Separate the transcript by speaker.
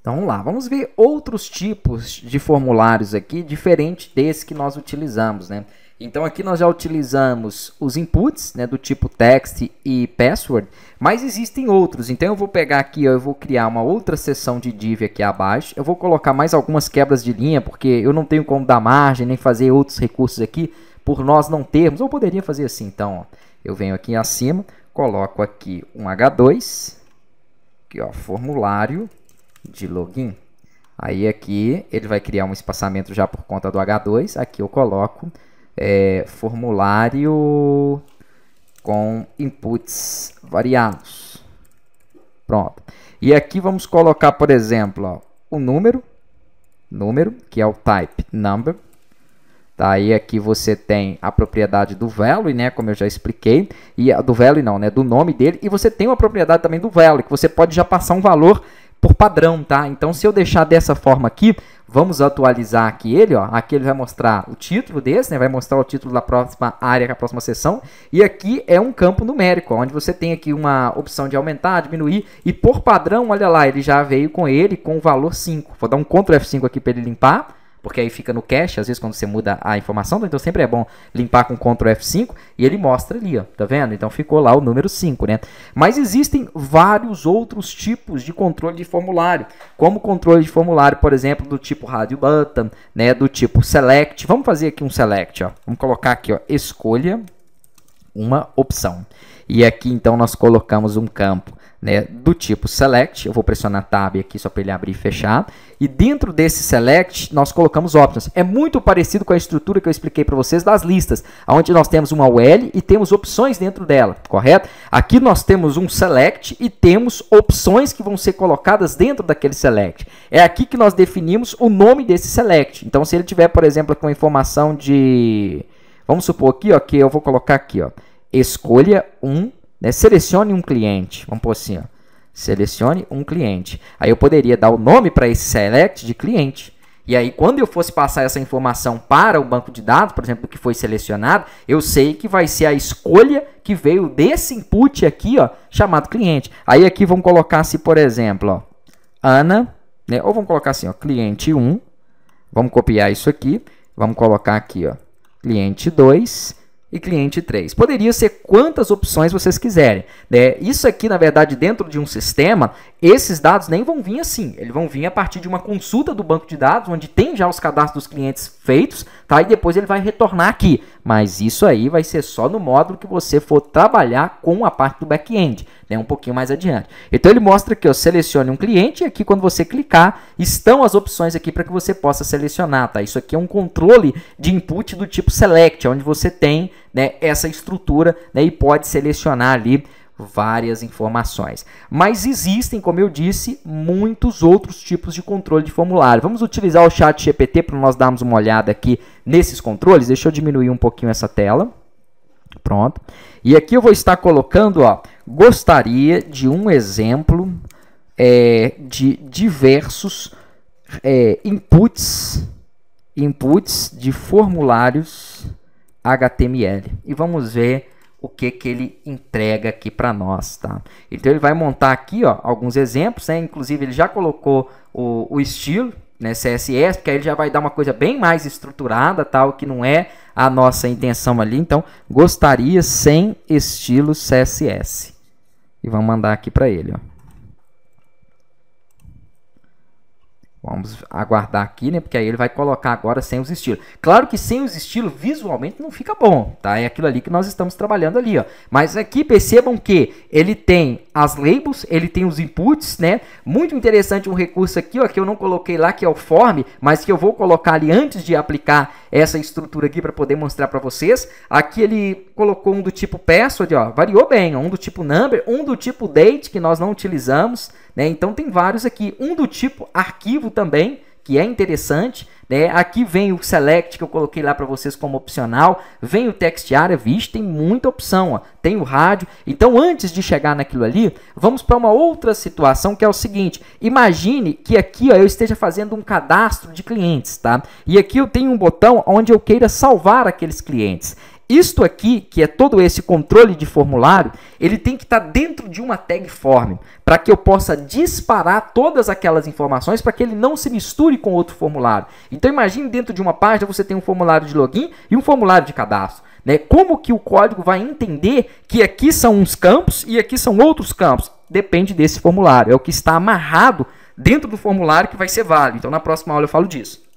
Speaker 1: Então vamos lá, vamos ver outros tipos de formulários aqui, diferente desse que nós utilizamos. Né? Então aqui nós já utilizamos os inputs né, do tipo text e password, mas existem outros. Então eu vou pegar aqui, eu vou criar uma outra seção de div aqui abaixo. Eu vou colocar mais algumas quebras de linha, porque eu não tenho como dar margem, nem fazer outros recursos aqui, por nós não termos. Ou poderia fazer assim, então. Ó, eu venho aqui acima, coloco aqui um H2, aqui ó, formulário de login. Aí aqui ele vai criar um espaçamento já por conta do H2. Aqui eu coloco é, formulário com inputs variados. Pronto. E aqui vamos colocar, por exemplo, o número, número, que é o type number. Tá, aqui você tem a propriedade do value, né, como eu já expliquei, e do value não, né, do nome dele, e você tem uma propriedade também do value, que você pode já passar um valor por padrão, tá? Então, se eu deixar dessa forma aqui, vamos atualizar aqui ele, ó. Aqui ele vai mostrar o título desse, né? Vai mostrar o título da próxima área, da é próxima sessão. E aqui é um campo numérico, onde você tem aqui uma opção de aumentar, diminuir. E por padrão, olha lá, ele já veio com ele com o valor 5. Vou dar um Ctrl F5 aqui para ele limpar porque aí fica no cache, às vezes quando você muda a informação, então sempre é bom limpar com Ctrl F5 e ele mostra ali, ó, tá vendo? Então ficou lá o número 5, né? Mas existem vários outros tipos de controle de formulário, como controle de formulário, por exemplo, do tipo Radio Button, né, do tipo Select. Vamos fazer aqui um Select, ó. Vamos colocar aqui, ó, escolha uma opção. E aqui então nós colocamos um campo né, do tipo select, eu vou pressionar tab aqui só para ele abrir e fechar, e dentro desse select nós colocamos options. É muito parecido com a estrutura que eu expliquei para vocês das listas, onde nós temos uma UL e temos opções dentro dela, correto? Aqui nós temos um select e temos opções que vão ser colocadas dentro daquele select. É aqui que nós definimos o nome desse select. Então se ele tiver, por exemplo, com informação de... Vamos supor aqui ó, que eu vou colocar aqui, ó, escolha um né? Selecione um cliente, vamos pôr assim, ó. selecione um cliente. Aí eu poderia dar o nome para esse select de cliente. E aí, quando eu fosse passar essa informação para o banco de dados, por exemplo, que foi selecionado, eu sei que vai ser a escolha que veio desse input aqui, ó, chamado cliente. Aí aqui vamos colocar assim, por exemplo, ó, Ana, né? Ou vamos colocar assim, ó, cliente 1. Vamos copiar isso aqui, vamos colocar aqui, ó, cliente 2 e cliente 3. Poderia ser quantas opções vocês quiserem. Né? Isso aqui, na verdade, dentro de um sistema, esses dados nem vão vir assim. Eles vão vir a partir de uma consulta do banco de dados, onde tem já os cadastros dos clientes feitos, tá? e depois ele vai retornar aqui. Mas isso aí vai ser só no módulo que você for trabalhar com a parte do back-end, né? um pouquinho mais adiante. Então, ele mostra que eu selecione um cliente e aqui, quando você clicar, estão as opções aqui para que você possa selecionar. Tá? Isso aqui é um controle de input do tipo select, onde você tem né, essa estrutura né, e pode selecionar ali várias informações. Mas existem, como eu disse, muitos outros tipos de controle de formulário. Vamos utilizar o chat GPT para nós darmos uma olhada aqui nesses controles. Deixa eu diminuir um pouquinho essa tela. Pronto. E aqui eu vou estar colocando, ó, gostaria de um exemplo é, de diversos é, inputs, inputs de formulários HTML. E vamos ver o que, que ele entrega aqui para nós. Tá? Então ele vai montar aqui ó, alguns exemplos, né? inclusive ele já colocou o, o estilo né, CSS, porque aí ele já vai dar uma coisa bem mais estruturada, tal, tá? que não é a nossa intenção ali. Então, gostaria sem estilo CSS. E vamos mandar aqui para ele. Ó. Vamos aguardar aqui, né? Porque aí ele vai colocar agora sem os estilos. Claro que sem os estilos, visualmente não fica bom, tá? É aquilo ali que nós estamos trabalhando ali, ó. Mas aqui percebam que ele tem as labels, ele tem os inputs, né? Muito interessante um recurso aqui, ó, que eu não coloquei lá, que é o form, mas que eu vou colocar ali antes de aplicar essa estrutura aqui para poder mostrar para vocês. Aqui ele colocou um do tipo password, ó. Variou bem, ó. Um do tipo number, um do tipo date, que nós não utilizamos, né? Então tem vários aqui. Um do tipo arquivo também, que é interessante. Né? Aqui vem o Select, que eu coloquei lá para vocês como opcional. Vem o Text Area, vixe, tem muita opção. Ó. Tem o rádio. Então, antes de chegar naquilo ali, vamos para uma outra situação, que é o seguinte. Imagine que aqui ó, eu esteja fazendo um cadastro de clientes, tá? E aqui eu tenho um botão onde eu queira salvar aqueles clientes isto aqui, que é todo esse controle de formulário, ele tem que estar tá dentro de uma tag form, para que eu possa disparar todas aquelas informações para que ele não se misture com outro formulário. Então imagine dentro de uma página você tem um formulário de login e um formulário de cadastro. Né? Como que o código vai entender que aqui são uns campos e aqui são outros campos? Depende desse formulário, é o que está amarrado dentro do formulário que vai ser válido. Então na próxima aula eu falo disso.